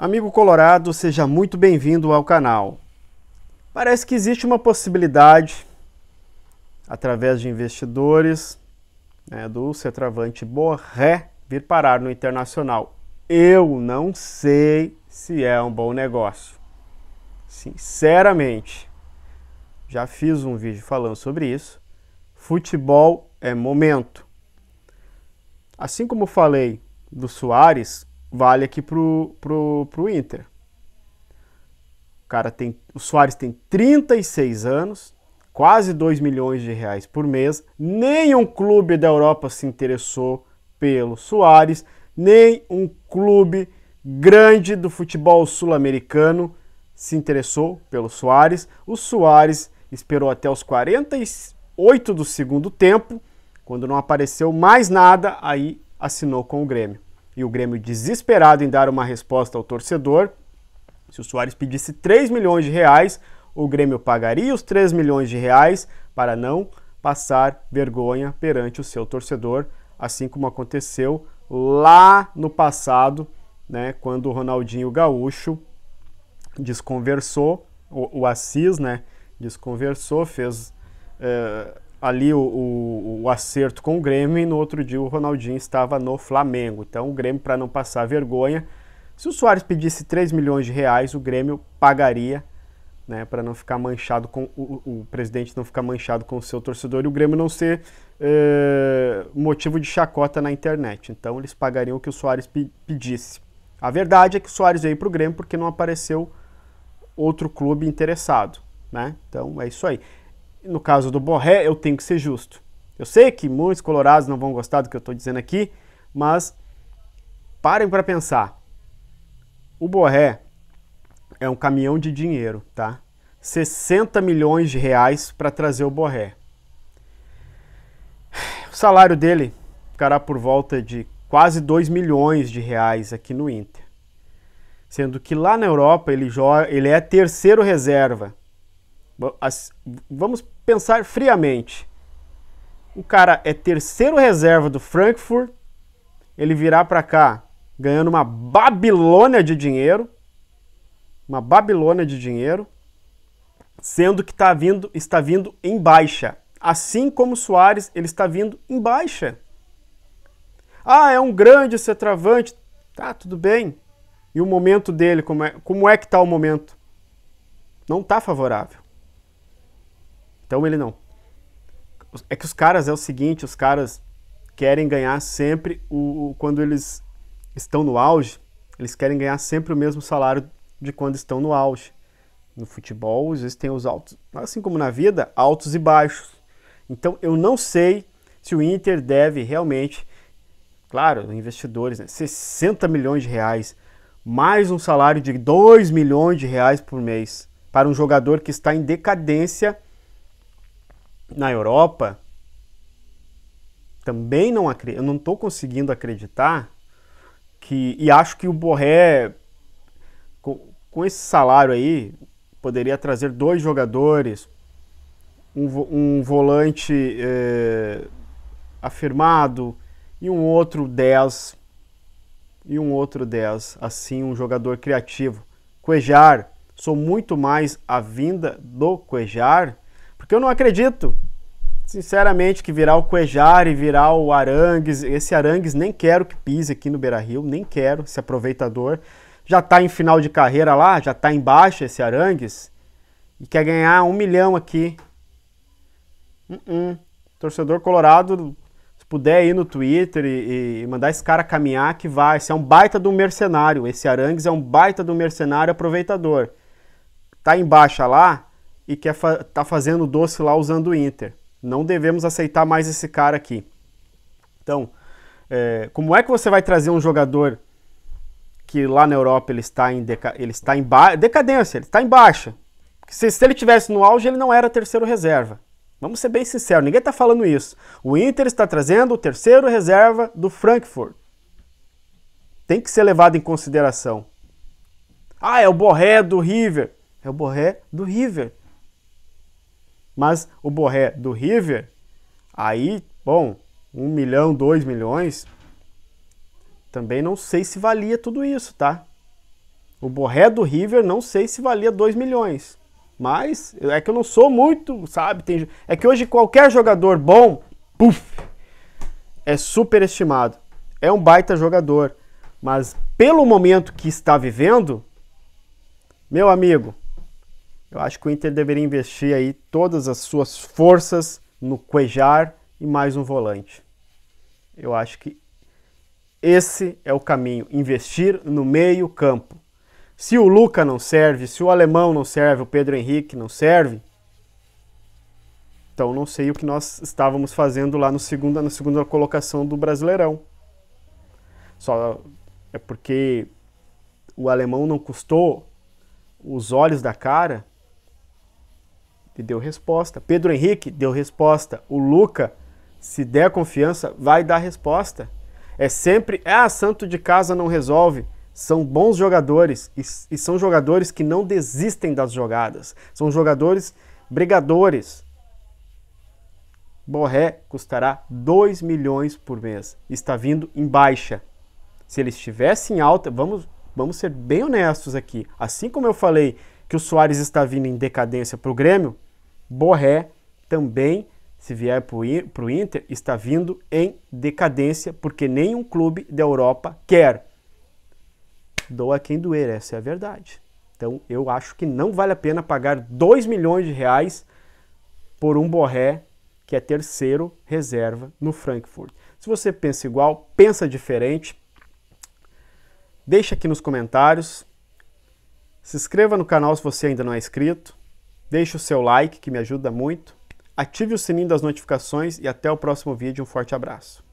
Amigo Colorado, seja muito bem-vindo ao canal. Parece que existe uma possibilidade, através de investidores, né, do centroavante Borré vir parar no Internacional. Eu não sei se é um bom negócio. Sinceramente, já fiz um vídeo falando sobre isso. Futebol é momento. Assim como falei do Soares, vale aqui pro, pro, pro Inter. O cara tem, o Soares tem 36 anos, quase 2 milhões de reais por mês. Nenhum clube da Europa se interessou pelo Soares, nem um clube grande do futebol sul-americano se interessou pelo Soares. O Soares esperou até os 48 do segundo tempo, quando não apareceu mais nada, aí assinou com o Grêmio e o Grêmio desesperado em dar uma resposta ao torcedor. Se o Soares pedisse 3 milhões de reais, o Grêmio pagaria os 3 milhões de reais para não passar vergonha perante o seu torcedor, assim como aconteceu lá no passado, né, quando o Ronaldinho Gaúcho desconversou, o, o Assis, né, desconversou, fez uh, ali o, o, o, acerto com o Grêmio e no outro dia o Ronaldinho estava no Flamengo. Então o Grêmio, para não passar vergonha, se o Soares pedisse 3 milhões de reais, o Grêmio pagaria, né, para não ficar manchado com o, o, presidente não ficar manchado com o seu torcedor e o Grêmio não ser eh, motivo de chacota na internet. Então eles pagariam o que o Soares pe pedisse. A verdade é que o Soares veio para o Grêmio porque não apareceu outro clube interessado. Né? Então é isso aí no caso do Borré, eu tenho que ser justo. Eu sei que muitos colorados não vão gostar do que eu estou dizendo aqui, mas parem para pensar. O Borré é um caminhão de dinheiro, tá? 60 milhões de reais para trazer o Borré. O salário dele ficará por volta de quase 2 milhões de reais aqui no Inter. Sendo que lá na Europa ele, joga, ele é terceiro reserva. As, vamos pensar friamente. O cara é terceiro reserva do Frankfurt, ele virá para cá ganhando uma Babilônia de dinheiro, uma Babilônia de dinheiro, sendo que tá vindo, está vindo em baixa. Assim como Soares, ele está vindo em baixa. Ah, é um grande cetravante. Tá, tudo bem. E o momento dele, como é, como é que tá o momento? Não tá favorável. Então ele não. É que os caras é o seguinte, os caras querem ganhar sempre o, quando eles estão no auge, eles querem ganhar sempre o mesmo salário de quando estão no auge. No futebol, às vezes tem os altos, assim como na vida, altos e baixos. Então eu não sei se o Inter deve realmente, claro, investidores, né, 60 milhões de reais, mais um salário de 2 milhões de reais por mês para um jogador que está em decadência na Europa, também não acredito, eu não estou conseguindo acreditar que e acho que o Borré com, com esse salário aí poderia trazer dois jogadores, um, um volante é, afirmado e um outro 10 e um outro 10, assim um jogador criativo. Cuejar, sou muito mais a vinda do Cuejar porque eu não acredito, sinceramente, que virar o Cuejari, virar o Arangues, esse Arangues nem quero que pise aqui no Beira-Rio, nem quero esse aproveitador. Já está em final de carreira lá, já está embaixo esse Arangues e quer ganhar um milhão aqui. Uh -uh. Torcedor colorado, se puder ir no Twitter e, e, mandar esse cara caminhar, que vai. Esse é um baita do mercenário. Esse Arangues é um baita do mercenário aproveitador. Tá embaixo lá, e que fa tá fazendo doce lá usando o Inter. Não devemos aceitar mais esse cara aqui. Então, é, como é que você vai trazer um jogador que lá na Europa ele está em, deca ele está em decadência, ele está em baixa? Se, se ele tivesse no auge, ele não era terceiro reserva. Vamos ser bem sinceros, ninguém está falando isso. O Inter está trazendo o terceiro reserva do Frankfurt. Tem que ser levado em consideração. Ah, é o Borré do River. É o Borré do River. Mas o Borré do River, aí, bom, um milhão, dois milhões, também não sei se valia tudo isso, tá? O Borré do River não sei se valia 2 milhões. Mas é que eu não sou muito, sabe? Tem, é que hoje qualquer jogador bom, puf, é superestimado. É um baita jogador. Mas pelo momento que está vivendo, meu amigo, eu acho que o Inter deveria investir aí todas as suas forças no Cuejar e mais um volante. Eu acho que esse é o caminho, investir no meio campo. Se o Luca não serve, se o Alemão não serve, o Pedro Henrique não serve, então não sei o que nós estávamos fazendo lá no segunda, na segunda colocação do Brasileirão. Só é porque o alemão não custou os olhos da cara que deu resposta. Pedro Henrique deu resposta. O Luca, se der confiança, vai dar resposta. É sempre, ah, santo de casa não resolve. São bons jogadores e, e são jogadores que não desistem das jogadas. São jogadores brigadores. Borré custará 2 milhões por mês. Está vindo em baixa. Se ele estivesse em alta, vamos, vamos ser bem honestos aqui. Assim como eu falei que o Soares está vindo em decadência para o Grêmio, Borré também, se vier para o Inter, está vindo em decadência, porque nenhum clube da Europa quer. Doa quem doer, essa é a verdade. Então eu acho que não vale a pena pagar 2 milhões de reais por um Borré que é terceiro reserva no Frankfurt. Se você pensa igual, pensa diferente, deixa aqui nos comentários. Se inscreva no canal se você ainda não é inscrito. Deixe o seu like, que me ajuda muito. Ative o sininho das notificações e até o próximo vídeo. Um forte abraço.